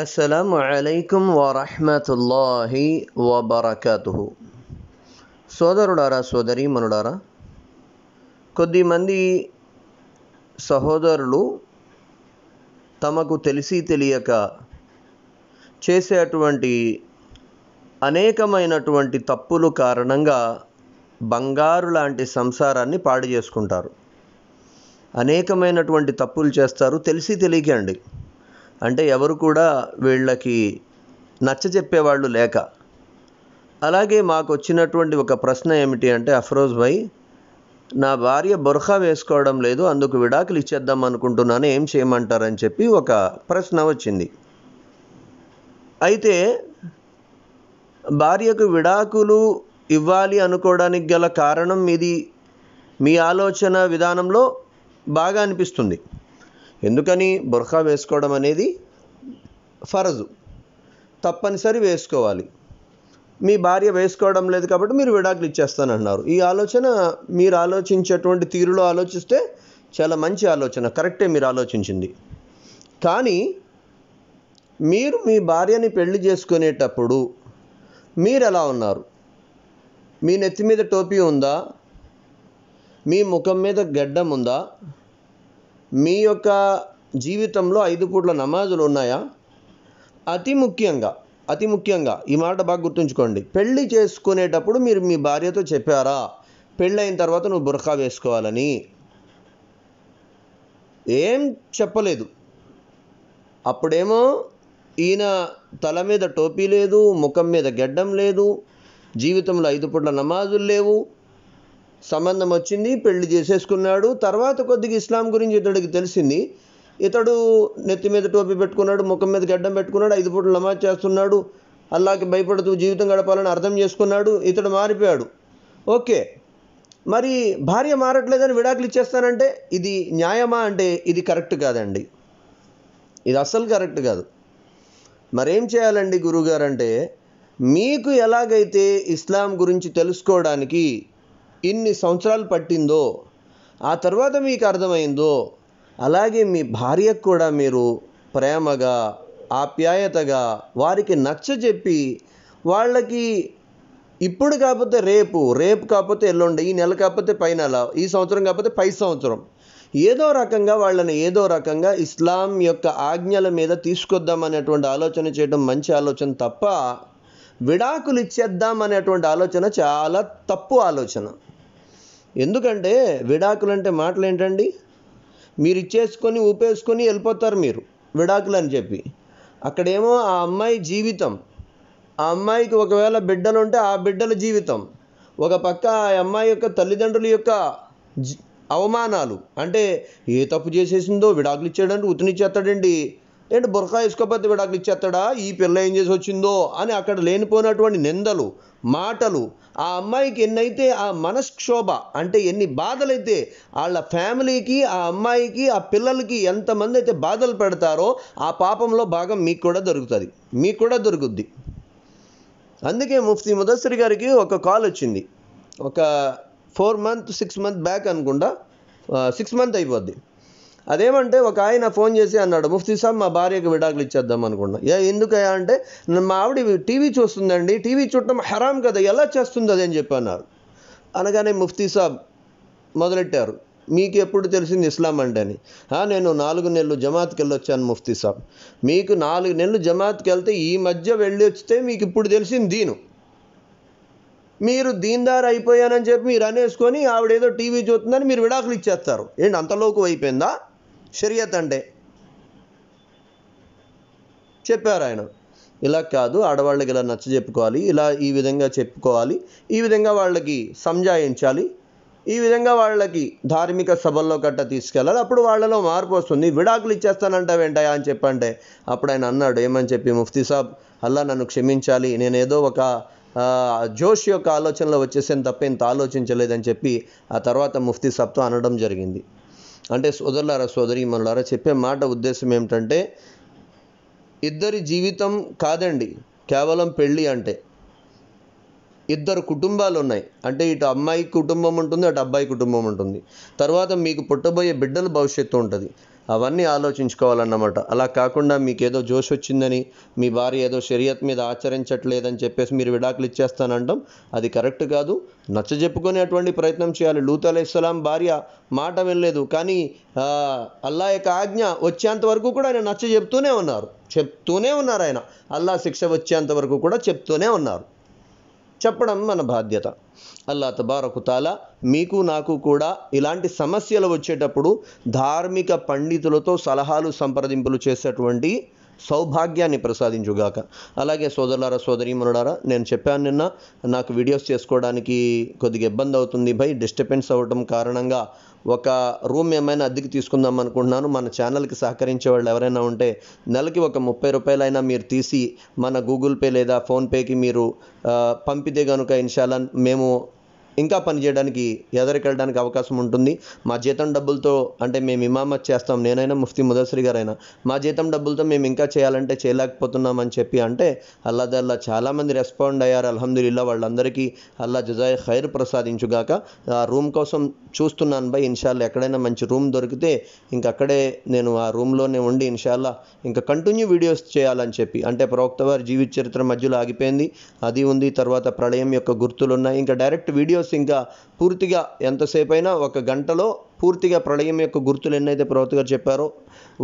అస్సలం అలైకుం వరహమతుల్లాహి వబర్కతు సోదరుడారా సోదరి మనుడారా కొద్దిమంది సహోదరులు తమకు తెలిసి తెలియక చేసేటువంటి అనేకమైనటువంటి తప్పులు కారణంగా బంగారు లాంటి సంసారాన్ని పాడు చేసుకుంటారు అనేకమైనటువంటి తప్పులు చేస్తారు తెలిసి తెలియకండి అంటే ఎవరు కూడా వీళ్ళకి నచ్చజెప్పేవాళ్ళు లేక అలాగే మాకు వచ్చినటువంటి ఒక ప్రశ్న ఏమిటి అంటే అఫ్రోజ్ భాయ్ నా భార్య బుర్ఖా వేసుకోవడం లేదు అందుకు విడాకులు ఇచ్చేద్దాం అనుకుంటున్నాను ఏం చేయమంటారని చెప్పి ఒక ప్రశ్న వచ్చింది అయితే భార్యకు విడాకులు ఇవ్వాలి అనుకోవడానికి గల కారణం ఇది మీ ఆలోచన విధానంలో బాగా అనిపిస్తుంది ఎందుకని బుర్ఖా వేసుకోవడం అనేది ఫరజు తప్పనిసరి వేసుకోవాలి మీ భార్య వేసుకోవడం లేదు కాబట్టి మీరు విడాకులు ఇచ్చేస్తానన్నారు ఈ ఆలోచన మీరు ఆలోచించేటువంటి తీరులో ఆలోచిస్తే చాలా మంచి ఆలోచన కరెక్టే మీరు ఆలోచించింది కానీ మీరు మీ భార్యని పెళ్లి చేసుకునేటప్పుడు మీరు ఎలా ఉన్నారు మీ నెత్తి మీద టోపీ ఉందా మీ ముఖం మీద గడ్డం ఉందా మీ యొక్క జీవితంలో ఐదు పూట్ల నమాజులు ఉన్నాయా అతి ముఖ్యంగా అతి ముఖ్యంగా ఈ మాట బాగా గుర్తుంచుకోండి పెళ్లి చేసుకునేటప్పుడు మీరు మీ భార్యతో చెప్పారా పెళ్ళైన తర్వాత నువ్వు బుర్ఖా వేసుకోవాలని ఏం చెప్పలేదు అప్పుడేమో ఈయన తల మీద టోపీ లేదు ముఖం మీద గెడ్డం లేదు జీవితంలో ఐదు పూట్ల నమాజులు లేవు సంబంధం వచ్చింది పెళ్లి చేసేసుకున్నాడు తర్వాత కొద్దిగా ఇస్లాం గురించి ఇతడికి తెలిసింది ఇతడు నెత్తి మీద టోపీ పెట్టుకున్నాడు ముఖం మీద గడ్డం పెట్టుకున్నాడు ఐదు పూటలు నమాజ్ చేస్తున్నాడు అల్లాకి భయపడుతూ జీవితం గడపాలని అర్థం చేసుకున్నాడు ఇతడు మారిపోయాడు ఓకే మరి భార్య మారట్లేదని విడాకులు ఇచ్చేస్తానంటే ఇది న్యాయమా అంటే ఇది కరెక్ట్ కాదండి ఇది అస్సలు కరెక్ట్ కాదు మరేం చేయాలండి గురువుగారంటే అంటే మీకు ఎలాగైతే ఇస్లాం గురించి తెలుసుకోవడానికి ఇన్ని సంవత్సరాలు పట్టిందో ఆ తర్వాత మీకు అర్థమైందో అలాగే మీ భార్యకు కూడా మీరు ప్రేమగా ఆప్యాయతగా వారికి చెప్పి వాళ్ళకి ఇప్పుడు కాకపోతే రేపు రేపు కాకపోతే ఎల్లుండి ఈ నెల కాకపోతే పై నెల ఈ సంవత్సరం కాకపోతే పై సంవత్సరం ఏదో రకంగా వాళ్ళని ఏదో రకంగా ఇస్లాం యొక్క ఆజ్ఞల మీద తీసుకొద్దామనేటువంటి ఆలోచన చేయడం మంచి ఆలోచన తప్ప విడాకులు ఇచ్చేద్దాం అనేటువంటి ఆలోచన చాలా తప్పు ఆలోచన ఎందుకంటే విడాకులు అంటే మాటలు ఏంటండి మీరు ఇచ్చేసుకొని ఊపేసుకొని వెళ్ళిపోతారు మీరు విడాకులు అని చెప్పి అక్కడేమో ఆ అమ్మాయి జీవితం ఆ అమ్మాయికి ఒకవేళ బిడ్డలు ఉంటే ఆ బిడ్డల జీవితం ఒక పక్క ఆ అమ్మాయి యొక్క తల్లిదండ్రుల యొక్క అవమానాలు అంటే ఏ తప్పు చేసేసిందో విడాకులు ఇచ్చేయడానికి చేస్తాడండి ఏంటి బుర్ఖా ఇసుకపోతే వీడు అక్కడ ఇచ్చేస్తాడా ఈ పిల్ల ఏం చేసి వచ్చిందో అని అక్కడ లేనిపోయినటువంటి నిందలు మాటలు ఆ అమ్మాయికి ఎన్నైతే ఆ మనస్క్షోభ అంటే ఎన్ని బాధలైతే వాళ్ళ ఫ్యామిలీకి ఆ అమ్మాయికి ఆ పిల్లలకి ఎంతమంది అయితే బాధలు పెడతారో ఆ పాపంలో భాగం మీకు కూడా దొరుకుతుంది మీకు కూడా దొరుకుద్ది అందుకే ముఫ్తీ ముదస్సరి గారికి ఒక కాల్ వచ్చింది ఒక four month six month back అనుకుంటా సిక్స్ మంత్ అయిపోద్ది అదేమంటే ఒక ఆయన ఫోన్ చేసి అన్నాడు ముఫ్తీ సాబ్ మా భార్యకు విడాకులు ఇచ్చేద్దాం అనుకున్నా ఏ ఎందుకయ్యా అంటే మా ఆవిడ టీవీ చూస్తుందండి టీవీ చూడటం హరాం కదా ఎలా చేస్తుంది అదని చెప్పి అన్నారు అనగానే ముఫ్తీ సాబ్ మొదలెట్టారు మీకు ఎప్పుడు తెలిసింది ఇస్లాం అంటే అని నేను నాలుగు నెలలు జమాత్కి వెళ్ళొచ్చాను ముఫ్తీ సాబ్ మీకు నాలుగు నెలలు జమాత్కి వెళ్తే ఈ మధ్య వెళ్ళి వచ్చితే మీకు ఇప్పుడు తెలిసింది దీను మీరు దీందారు అయిపోయానని చెప్పి మీరు అనేసుకొని ఆవిడేదో టీవీ చూస్తుందని మీరు విడాకులు ఇచ్చేస్తారు ఏంటి అంతలోకి అయిపోయిందా షరియత్ అంటే చెప్పారు ఆయన ఇలా కాదు ఆడవాళ్ళకి ఇలా నచ్చ చెప్పుకోవాలి ఇలా ఈ విధంగా చెప్పుకోవాలి ఈ విధంగా వాళ్ళకి సంజాయించాలి ఈ విధంగా వాళ్ళకి ధార్మిక సభల్లో కట్ట తీసుకెళ్ళాలి అప్పుడు వాళ్ళలో మార్పు వస్తుంది విడాకులు ఇచ్చేస్తానంటావేంటయా అని చెప్పంటే అప్పుడు ఆయన అన్నాడు ఏమని చెప్పి ముఫ్తీ సాబ్ అల్లా నన్ను క్షమించాలి నేనేదో ఒక జోష్ యొక్క ఆలోచనలో వచ్చేసాను తప్ప ఇంత ఆలోచించలేదని చెప్పి ఆ తర్వాత ముఫ్తీ సాబ్తో అనడం జరిగింది అంటే సోదరులారా సోదరి మనలారా చెప్పే మాట ఉద్దేశం ఏమిటంటే ఇద్దరి జీవితం కాదండి కేవలం పెళ్ళి అంటే ఇద్దరు కుటుంబాలు ఉన్నాయి అంటే ఇటు అమ్మాయి కుటుంబం ఉంటుంది అటు అబ్బాయి కుటుంబం ఉంటుంది తర్వాత మీకు పుట్టబోయే బిడ్డల భవిష్యత్తు ఉంటుంది అవన్నీ ఆలోచించుకోవాలన్నమాట అలా కాకుండా మీకు ఏదో జోష్ వచ్చిందని మీ భార్య ఏదో శరీరత్ మీద ఆచరించట్లేదని చెప్పేసి మీరు విడాకులు ఇచ్చేస్తానంటాం అది కరెక్ట్ కాదు నచ్చ చెప్పుకునేటువంటి ప్రయత్నం చేయాలి లూత్ అలైస్లాం భార్య మాట వినలేదు కానీ అల్లా యొక్క ఆజ్ఞ వచ్చేంత వరకు కూడా ఆయన నచ్చ చెప్తూనే ఉన్నారు చెప్తూనే ఉన్నారు ఆయన అల్లా శిక్ష వచ్చేంత వరకు కూడా చెప్తూనే ఉన్నారు చెప్పడం మన బాధ్యత అల్లా తబారకుతాల మీకు నాకు కూడా ఇలాంటి సమస్యలు వచ్చేటప్పుడు ధార్మిక పండితులతో సలహాలు సంప్రదింపులు చేసేటువంటి సౌభాగ్యాన్ని ప్రసాదించుగాక అలాగే సోదరులారా సోదరి సోదరీమనులారా నేను చెప్పాను నిన్న నాకు వీడియోస్ చేసుకోవడానికి కొద్దిగా ఇబ్బంది అవుతుంది భయ్ డిస్టర్బెన్స్ అవ్వటం కారణంగా ఒక రూమ్ ఏమైనా అద్దెకి తీసుకుందాం అనుకుంటున్నాను మన ఛానల్కి సహకరించే వాళ్ళు ఎవరైనా ఉంటే నెలకి ఒక ముప్పై రూపాయలైనా మీరు తీసి మన గూగుల్ పే లేదా ఫోన్పేకి మీరు పంపితే కనుక ఇన్షాల్లా మేము ఇంకా పని చేయడానికి ఎదరికెళ్ళడానికి అవకాశం ఉంటుంది మా జీతం డబ్బులతో అంటే మేము ఇమామత్ చేస్తాం నేనైనా ముఫ్తి ముదస్రి గారైనా మా జీతం డబ్బులతో మేము ఇంకా చేయాలంటే చేయలేకపోతున్నాం అని చెప్పి అంటే అల్లా దల్లా చాలామంది రెస్పాండ్ అయ్యారు అల్హమ్దుల్లా వాళ్ళందరికీ అల్లా జుజాయ్ ఖైర్ ప్రసాదించుగాక ఆ రూమ్ కోసం చూస్తున్నాను బై ఇన్షాల్లా ఎక్కడైనా మంచి రూమ్ దొరికితే ఇంకక్కడే నేను ఆ రూమ్లోనే ఉండి ఇన్షాల్లా ఇంకా కంటిన్యూ వీడియోస్ చేయాలని చెప్పి అంటే ప్రవక్త వారి జీవిత చరిత్ర మధ్యలో ఆగిపోయింది అది ఉంది తర్వాత ప్రళయం యొక్క గుర్తులు ఉన్నాయి ఇంకా డైరెక్ట్ వీడియోస్ లెటర్స్ ఇంకా పూర్తిగా ఎంతసేపైనా ఒక గంటలో పూర్తిగా ప్రళయం యొక్క గుర్తులు ఎన్నైతే ప్రవక్త గారు చెప్పారో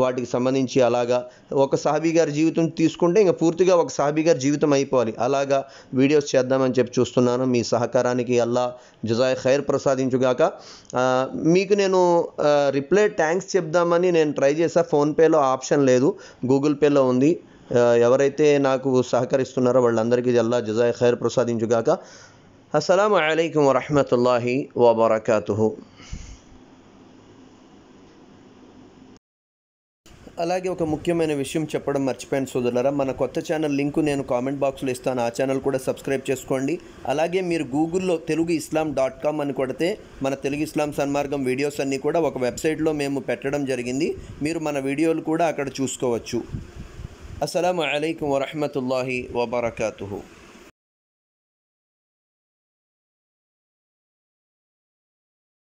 వాటికి సంబంధించి అలాగా ఒక సాహబీ గారి జీవితం తీసుకుంటే ఇంకా పూర్తిగా ఒక సాహబీ గారి జీవితం అయిపోవాలి అలాగా వీడియోస్ చేద్దామని చెప్పి చూస్తున్నాను మీ సహకారానికి అల్లా జుజాయ్ ఖైర్ ప్రసాదించుగాక మీకు నేను రిప్లై ట్యాంక్స్ చెప్దామని నేను ట్రై చేసా ఫోన్పేలో ఆప్షన్ లేదు గూగుల్ పేలో ఉంది ఎవరైతే నాకు సహకరిస్తున్నారో వాళ్ళందరికీ అల్లా జుజాయ్ ఖైర్ ప్రసాదించుగాక అస్సలం అయికం వరహమతుల్లాహి వబర్కతు అలాగే ఒక ముఖ్యమైన విషయం చెప్పడం మర్చిపోయాను సోదరులరా మన కొత్త ఛానల్ లింకు నేను కామెంట్ బాక్స్లో ఇస్తాను ఆ ఛానల్ కూడా సబ్స్క్రైబ్ చేసుకోండి అలాగే మీరు గూగుల్లో తెలుగు ఇస్లాం డాట్ కామ్ అని కొడితే మన తెలుగు ఇస్లాం సన్మార్గం వీడియోస్ అన్నీ కూడా ఒక వెబ్సైట్లో మేము పెట్టడం జరిగింది మీరు మన వీడియోలు కూడా అక్కడ చూసుకోవచ్చు అస్సలం అయికం వరహమతుల్లాహి వబర్కతు